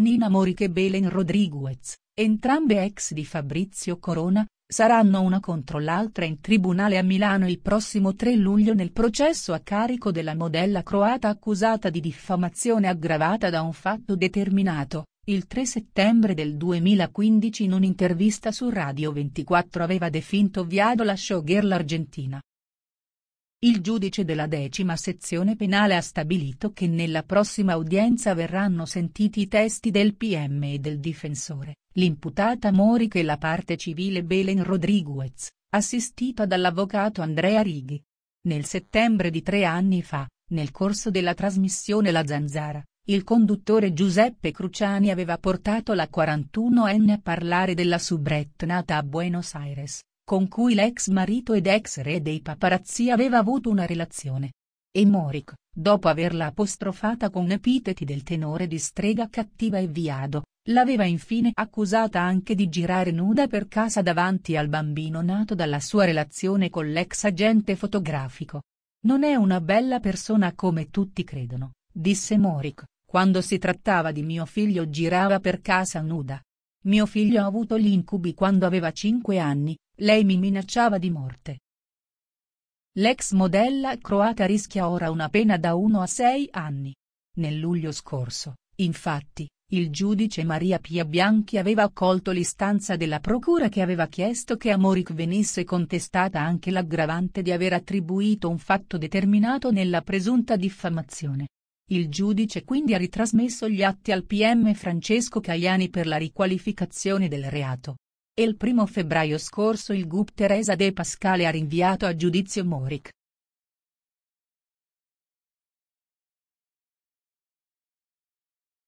Nina Moric e Belen Rodriguez, entrambe ex di Fabrizio Corona, saranno una contro l'altra in tribunale a Milano il prossimo 3 luglio nel processo a carico della modella croata accusata di diffamazione aggravata da un fatto determinato. Il 3 settembre del 2015 in un'intervista su Radio 24 aveva definito viado la showgirl argentina, il giudice della decima sezione penale ha stabilito che nella prossima udienza verranno sentiti i testi del PM e del difensore, l'imputata Morica e la parte civile Belen Rodriguez, assistita dall'avvocato Andrea Righi. Nel settembre di tre anni fa, nel corso della trasmissione La Zanzara, il conduttore Giuseppe Cruciani aveva portato la 41enne a parlare della soubrette nata a Buenos Aires, con cui l'ex marito ed ex re dei paparazzi aveva avuto una relazione. E Moric, dopo averla apostrofata con epiteti del tenore di strega cattiva e viado, l'aveva infine accusata anche di girare nuda per casa davanti al bambino nato dalla sua relazione con l'ex agente fotografico. Non è una bella persona come tutti credono, disse Moric, quando si trattava di mio figlio girava per casa nuda. Mio figlio ha avuto gli incubi quando aveva 5 anni, lei mi minacciava di morte. L'ex modella croata rischia ora una pena da 1 a 6 anni. Nel luglio scorso, infatti, il giudice Maria Pia Bianchi aveva accolto l'istanza della procura che aveva chiesto che a Moric venisse contestata anche l'aggravante di aver attribuito un fatto determinato nella presunta diffamazione. Il giudice quindi ha ritrasmesso gli atti al PM Francesco Caiani per la riqualificazione del reato. E il primo febbraio scorso il GUP Teresa De Pascale ha rinviato a giudizio Moric,